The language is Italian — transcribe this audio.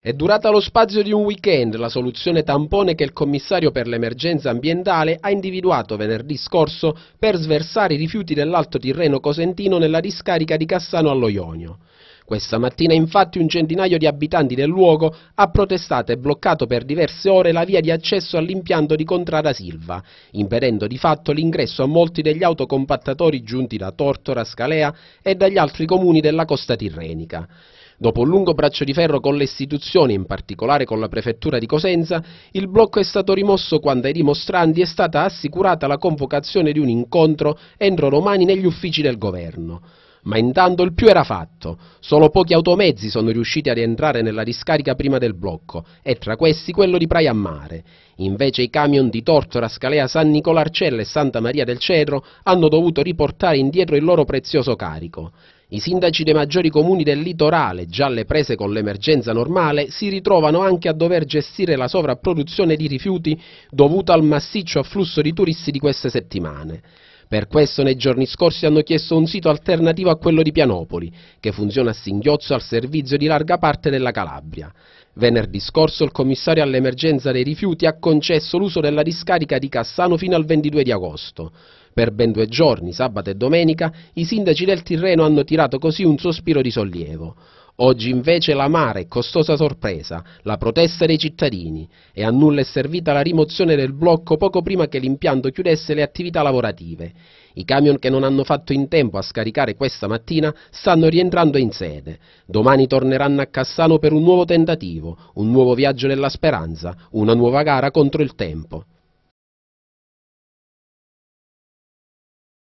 È durata lo spazio di un weekend la soluzione tampone che il commissario per l'emergenza ambientale ha individuato venerdì scorso per sversare i rifiuti dell'Alto Tirreno Cosentino nella discarica di Cassano allo Ionio. Questa mattina infatti un centinaio di abitanti del luogo ha protestato e bloccato per diverse ore la via di accesso all'impianto di Contrada Silva, impedendo di fatto l'ingresso a molti degli autocompattatori giunti da Tortora, Scalea e dagli altri comuni della costa tirrenica. Dopo un lungo braccio di ferro con le istituzioni, in particolare con la prefettura di Cosenza, il blocco è stato rimosso quando ai dimostranti è stata assicurata la convocazione di un incontro entro domani negli uffici del governo. Ma intanto il più era fatto. Solo pochi automezzi sono riusciti a rientrare nella discarica prima del blocco e tra questi quello di Praia Mare. Invece i camion di Tortora, Scalea, San Nicola Arcella e Santa Maria del Cedro hanno dovuto riportare indietro il loro prezioso carico. I sindaci dei maggiori comuni del litorale, già alle prese con l'emergenza normale, si ritrovano anche a dover gestire la sovrapproduzione di rifiuti dovuta al massiccio afflusso di turisti di queste settimane. Per questo nei giorni scorsi hanno chiesto un sito alternativo a quello di Pianopoli, che funziona a singhiozzo al servizio di larga parte della Calabria. Venerdì scorso il commissario all'emergenza dei rifiuti ha concesso l'uso della discarica di Cassano fino al 22 di agosto. Per ben due giorni, sabato e domenica, i sindaci del Tirreno hanno tirato così un sospiro di sollievo. Oggi invece l'amara e costosa sorpresa, la protesta dei cittadini e a nulla è servita la rimozione del blocco poco prima che l'impianto chiudesse le attività lavorative. I camion che non hanno fatto in tempo a scaricare questa mattina stanno rientrando in sede. Domani torneranno a Cassano per un nuovo tentativo, un nuovo viaggio della speranza, una nuova gara contro il tempo.